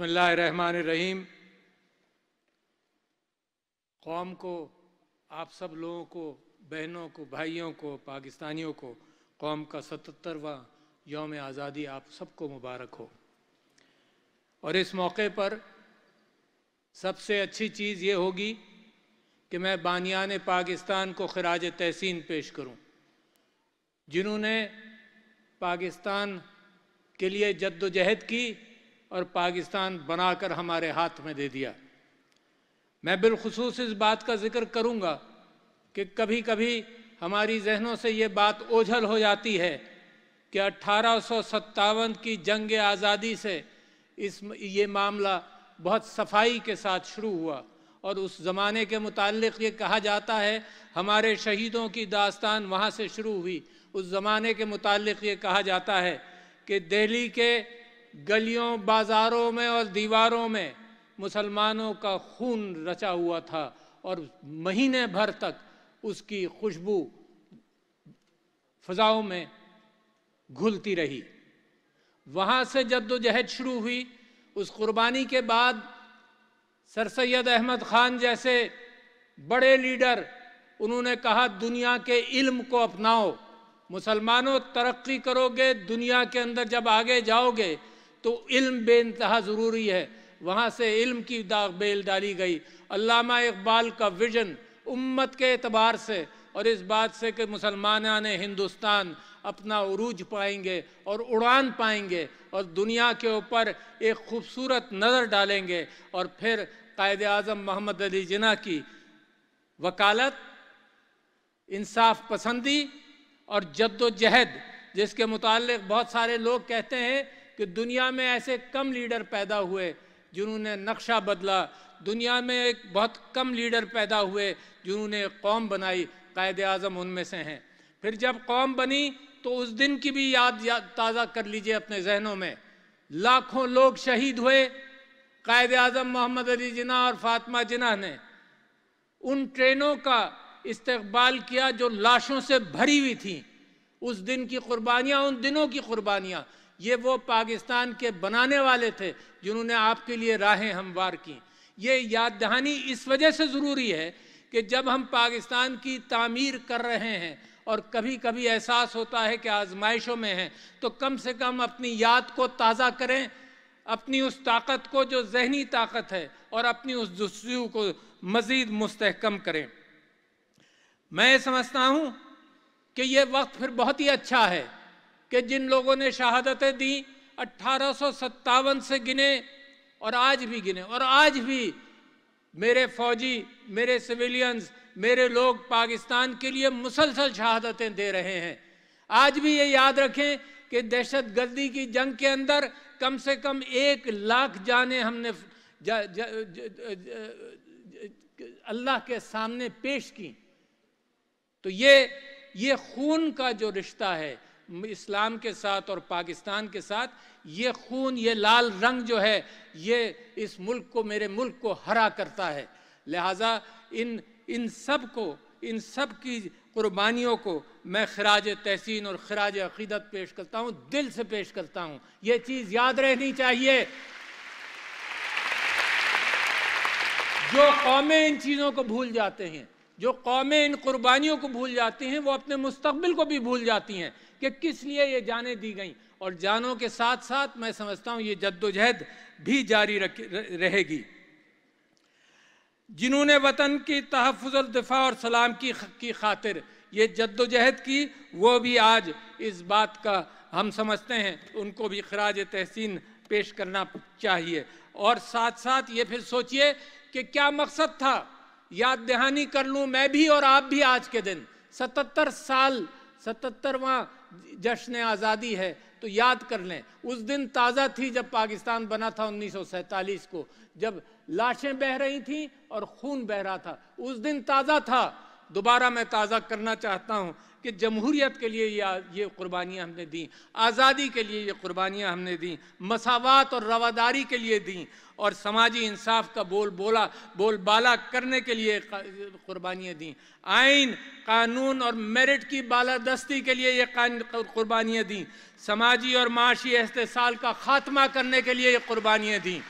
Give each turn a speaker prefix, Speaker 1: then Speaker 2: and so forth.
Speaker 1: बिसमान रहीम कौम को आप सब लोगों को बहनों को भाइयों को पाकिस्तानियों को कौम का सतरवा योम आज़ादी आप सबको मुबारक हो और इस मौके पर सबसे अच्छी चीज़ ये होगी कि मैं बानियान पाकिस्तान को खराज तहसीन पेश करूं, जिन्होंने पाकिस्तान के लिए जद्दोजहद की और पाकिस्तान बनाकर हमारे हाथ में दे दिया मैं बिलखसूस इस बात का जिक्र करूँगा कि कभी कभी हमारी जहनों से ये बात ओझल हो जाती है कि अट्ठारह की जंग आज़ादी से इस ये मामला बहुत सफाई के साथ शुरू हुआ और उस ज़माने के मुतालिक ये कहा जाता है हमारे शहीदों की दास्तान वहाँ से शुरू हुई उस ज़माने के मुतालिक ये कहा जाता है कि दिल्ली के गलियों बाजारों में और दीवारों में मुसलमानों का खून रचा हुआ था और महीने भर तक उसकी खुशबू फजाओं में घुलती रही वहाँ से जद्दोजहद शुरू हुई उस कुर्बानी के बाद सर सैद अहमद ख़ान जैसे बड़े लीडर उन्होंने कहा दुनिया के इल्म को अपनाओ मुसलमानों तरक्की करोगे दुनिया के अंदर जब आगे जाओगे तो इल्म बेानतहा ज़रूरी है वहाँ से इल्म की दाग बेल डाली गई अल्लामा इकबाल का विजन उम्मत के अतबार से और इस बात से कि मुसलमान हिंदुस्तान अपना अरूज पाएंगे और उड़ान पाएंगे और दुनिया के ऊपर एक खूबसूरत नज़र डालेंगे और फिर कायद अजम मोहम्मद अली जिना की वकालत इंसाफ पसंदी और जद्दोजहद जिसके मुतालिक बहुत सारे लोग कहते हैं कि दुनिया में ऐसे कम लीडर पैदा हुए जिन्होंने नक्शा बदला दुनिया में एक बहुत कम लीडर पैदा हुए जिन्होंने कौम बनाई कायद अजम उनमें से हैं फिर जब कौम बनी तो उस दिन की भी याद, याद ताज़ा कर लीजिए अपने जहनों में लाखों लोग शहीद हुए कायद अजम मोहम्मद अली जिना और फातमा जिना ने उन ट्रेनों का इस्तबाल किया जो लाशों से भरी हुई थी उस दिन की कुर्बानियाँ उन दिनों की कुर्बानियाँ ये वो पाकिस्तान के बनाने वाले थे जिन्होंने आपके लिए राहें हमवार की ये याद दहानी इस वजह से ज़रूरी है कि जब हम पाकिस्तान की तामीर कर रहे हैं और कभी कभी एहसास होता है कि आजमाइशों में हैं तो कम से कम अपनी याद को ताज़ा करें अपनी उस ताकत को जो जहनी ताकत है और अपनी उस जस्सू को मज़ीद मुस्तकम करें मैं समझता हूँ कि ये वक्त फिर बहुत ही अच्छा है कि जिन लोगों ने शहादतें दी अट्ठारह से गिने और आज भी गिने और आज भी मेरे फौजी मेरे सिविलियंस मेरे लोग पाकिस्तान के लिए मुसलसल शहादतें दे रहे हैं आज भी ये याद रखें कि दहशत गर्दी की जंग के अंदर कम से कम एक लाख जाने हमने जा, जा, जा, जा, जा, अल्लाह के सामने पेश की तो ये ये खून का जो रिश्ता है इस्लाम के साथ और पाकिस्तान के साथ ये खून ये लाल रंग जो है ये इस मुल्क को मेरे मुल्क को हरा करता है लिहाजा इन इन सब को इन सब की कुर्बानियों को मैं खराज तहसीन और खराज अकीदत पेश करता हूँ दिल से पेश करता हूँ ये चीज़ याद रहनी चाहिए जो कौमें इन चीज़ों को भूल जाते हैं जो कौमें इन कुर्बानियों को भूल जाती हैं वो अपने मुस्तबिल को भी भूल जाती हैं कि किस लिए ये जाने दी गई और जानों के साथ साथ मैं समझता हूं ये जद्दोजहद भी जारी रहेगी जिन्होंने वतन की तहफ़ दिफा और सलाम की की खातिर ये जद्दोजहद की वो भी आज इस बात का हम समझते हैं उनको भी खराज तहसीन पेश करना चाहिए और साथ साथ ये फिर सोचिए कि क्या मकसद था याद दहानी कर लूँ मैं भी और आप भी आज के दिन सतहत्तर साल सतहत्तरवा जश्न आज़ादी है तो याद कर लें उस दिन ताज़ा थी जब पाकिस्तान बना था उन्नीस को जब लाशें बह रही थी और खून बह रहा था उस दिन ताज़ा था दोबारा मैं ताज़ा करना चाहता हूँ कि जमहूरीत के लिए ये ये कुर्बानियाँ हमने दी आज़ादी के लिए ये कुर्बानियाँ हमने दी मसावत और रवादारी के लिए दी और समाजी इंसाफ का बोल बोला बोल बाला करने के लिए कुर्बानियाँ दी आइन कानून और मेरिट की बालादस्ती के लिए ये कुर्बानियाँ दी समाजी और माशी एहतसाल का खात्मा करने के लिए ये कुर्बानियाँ दी